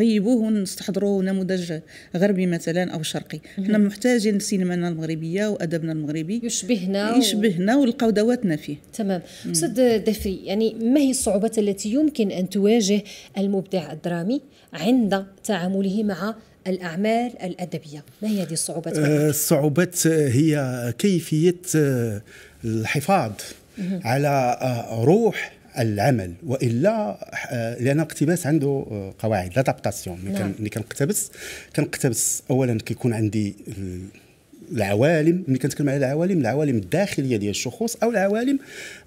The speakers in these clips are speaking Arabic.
غيبوه ونستحضروا نموذج غربي مثلا او شرقي حنا محتاجين سينمانا المغربيه وادبنا المغربي يشبهنا يشبهنا و... ونلقاو دواتنا فيه تمام استاذ دفري يعني ما هي الصعوبات التي يمكن ان تواجه المبدع الدرامي عند تعامله مع الأعمال الأدبية ما هي هذه الصعوبات؟ آه، الصعوبات هي كيفية آه، الحفاظ على آه، روح العمل والا آه، لان الاقتباس عنده آه، قواعد لادابتاسيون نعم. ملي كنقتبس كنقتبس اولا كيكون عندي العوالم ملي كنتكلم على العوالم العوالم الداخليه ديال الشخوص او العوالم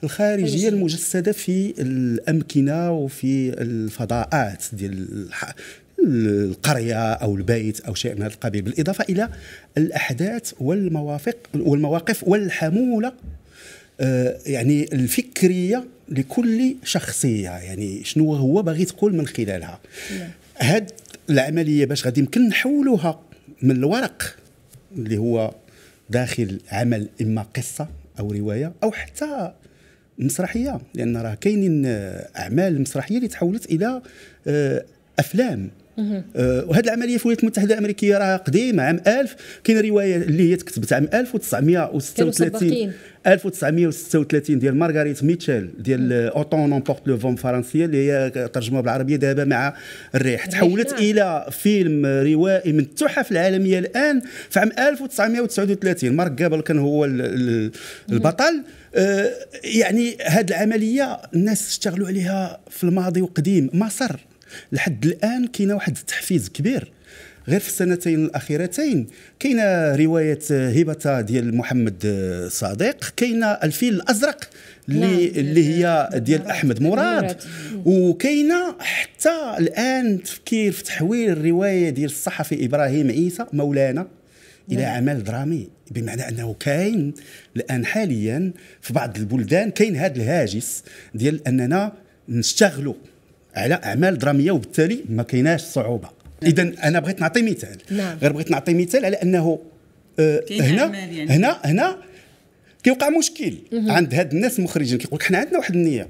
الخارجيه المجسده في الامكنه وفي الفضاءات ديال القريه او البيت او شيء من هذا القبيل بالاضافه الى الاحداث والموافق والمواقف والحموله آه، يعني الفكريه لكل شخصيه يعني شنو هو باغي تقول من خلالها نعم. هاد العمليه باش غادي يمكن نحولوها من الورق اللي هو داخل عمل اما قصه او روايه او حتى مسرحيه لان راه كاينين آه، اعمال مسرحيه اللي تحولت الى آه، افلام أه، وهذه العمليه في الولايات المتحده الامريكيه راه قديمه عام 1000 كاين روايه اللي هي تكتبت عام 1936 1936 ديال مارغاريت ميتشيل ديال اوتون نومبورت لو فون فرنسيه اللي هي ترجموها بالعربيه دابا مع الريح تحولت نعم. الى فيلم روائي من التحف العالميه الان في عام 1939 مارك جابل كان هو البطل أه، يعني هذه العمليه الناس اشتغلوا عليها في الماضي وقديم مصر لحد الان كاينه واحد التحفيز كبير غير في السنتين الاخيرتين كاينه روايه هبه ديال محمد صادق كاينه الفيل الازرق اللي نعم. اللي هي ديال احمد مراد وكاينه حتى الان تفكير في تحويل الروايه ديال الصحفي ابراهيم عيسى مولانا الى عمل درامي بمعنى انه كاين الان حاليا في بعض البلدان كاين هذا الهاجس ديال اننا نشتغلوا على اعمال دراميه وبالتالي ما كايناش صعوبه نعم. اذا انا بغيت نعطي مثال نعم. غير بغيت نعطي مثال على انه آه هنا, يعني. هنا هنا هنا كيوقع مشكل مه. عند هاد الناس المخرجين كيقول لك حنا عندنا واحد النيه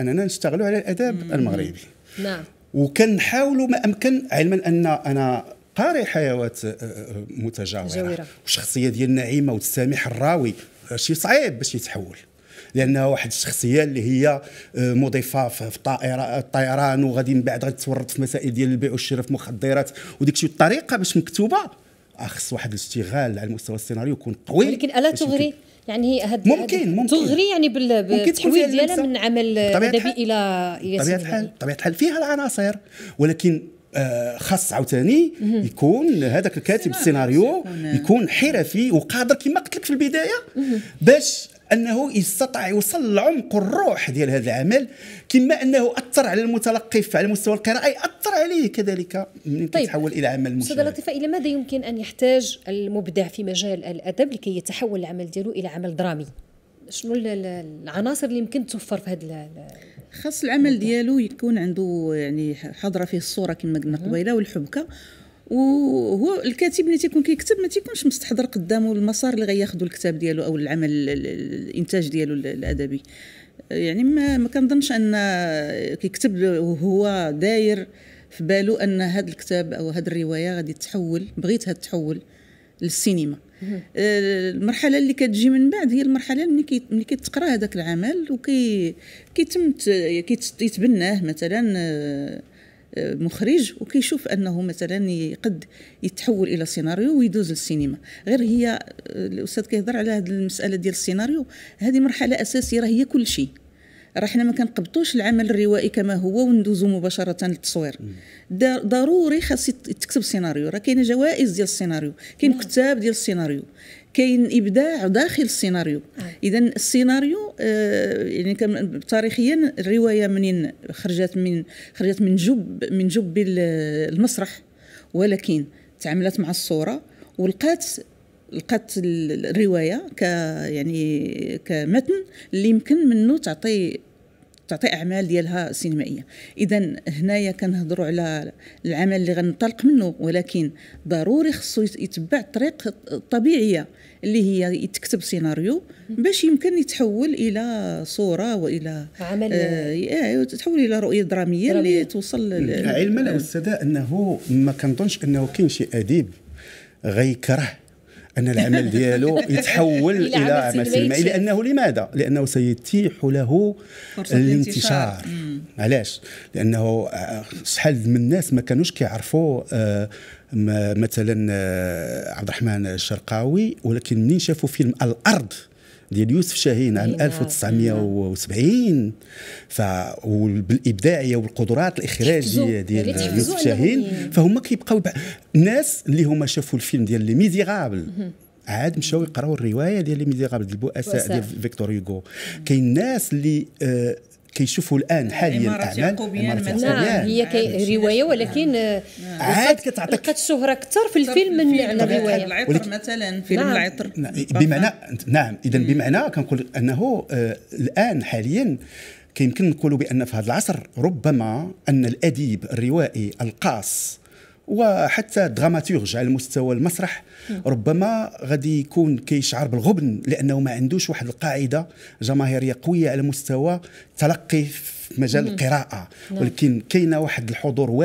اننا نشتغلوا على الاداب مه. المغربي نعم وكنحاولوا ما امكن علما ان انا قاري حيوات آه، آه، متجاوره والشخصيه ديال نعيمه والسامح الراوي شي صعيب باش يتحول لانها واحد الشخصيه اللي هي آه، مضيفه في الطائره الطيران وغادي من بعد غتورط في مسائل ديال البيع والشراء في مخدرات وديك الشيء الطريقه باش مكتوبه اخص آه، واحد الاشتغال على المستوى السيناريو يكون قوي ولكن الا تغري يعني هاد ممكن ممكن تغري يعني بالتحويل ديالها من عمل ادبي الى طبيعه بطبيعه الحال بطبيعه الحال فيها العناصر ولكن آه، خاص عاوتاني يكون هذاك الكاتب السيناريو يكون حرفي وقادر كما قلت لك في البدايه باش انه استطاع يوصل لعمق الروح ديال هذا العمل كما انه اثر على المتلقي على مستوى القراءه اثر عليه كذلك من طيب. يتحول الى عمل مشاهد طيب لطيفه الى ماذا يمكن ان يحتاج المبدع في مجال الادب لكي يتحول العمل ديالو الى عمل درامي شنو العناصر اللي يمكن توفر في هذا خاص العمل ديالو يكون عنده يعني حاضره فيه الصوره كما قلنا قبيله والحبكه وهو الكاتب اللي تيكون كيكتب ما تيكونش مستحضر قدامه المسار اللي غياخذوا الكتاب ديالو او العمل الانتاج ديالو الادبي يعني ما ما كنظنش ان كيكتب وهو داير في بالو ان هذا الكتاب او هذه الروايه غادي تحول بغيتها تحول للسينما آه، المرحله اللي كتجي من بعد هي المرحله ملي كي ملي كيتقرا هذاك العمل وكي كيتم كيتبناه مثلا آه، مخرج وكيشوف انه مثلا قد يتحول الى سيناريو ويدوز للسينما غير هي آه، الاستاذ كيهضر على هذه المساله ديال السيناريو هذه مرحله اساسيه راه هي كل شيء راه حنا ما كنقبطوش العمل الروائي كما هو وندوزو مباشره للتصوير ضروري خاص تكتب سيناريو راه كاينه جوائز ديال السيناريو كاين كتاب ديال السيناريو كاين ابداع داخل السيناريو اذا السيناريو آه، يعني تاريخيا الروايه منين خرجت من خرجت من جب من جب المسرح ولكن تعاملت مع الصوره ولقات لقات الروايه ك يعني كمتن اللي يمكن منه تعطي تعطي اعمال ديالها سينمائيه اذا هنايا كنهضروا على العمل اللي غنطلق منه ولكن ضروري خصو يتبع الطريق الطبيعيه اللي هي يتكتب سيناريو باش يمكن يتحول الى صوره والى عمل آه, آه، تحول الى رؤيه دراميه, درامية. اللي توصل علما استاذه انه ما كنظنش انه كاين شي اديب غيكره ان العمل ديالو يتحول الى عمل سينمائي لانه لماذا؟ لانه سيتيح له الانتشار علاش؟ لانه شحال من الناس ما كانوش كيعرفوا آه، مثلا آه عبد الرحمن الشرقاوي ولكن منين شافوا فيلم الارض ديال يوسف شاهين عام 1970 إيه، ف بالابداعيه والقدرات الاخراجيه ديال يعني يوسف شاهين إيه. فهم كيبقاو الناس اللي هما شافوا الفيلم ديال لي ميزيغابل عاد مشاو يقراو الروايه ديال لي ميزيغابل ديال البؤساء ديال فيكتور هيغو كاين الناس اللي آه كيشوفوا الان حاليا الاعمال عمارات يعقوبيان يعني هي كي روايه ولكن نعم. عاد كتعطيك لقات شهره اكثر في الفيلم من الروايه العطر ولكن مثلا فيلم نعم. العطر نعم، بمعنى نعم اذا بمعنى كنقول انه آه، الان حاليا كيمكن نقولوا بان في هذا العصر ربما ان الاديب الروائي القاص وحتى دراماتورج على مستوى المسرح ربما غادي يكون كيشعر بالغبن لانه ما عندوش واحد القاعده جماهيريه قويه على مستوى تلقي في مجال القراءه نعم. ولكن كاينه واحد الحضور واسع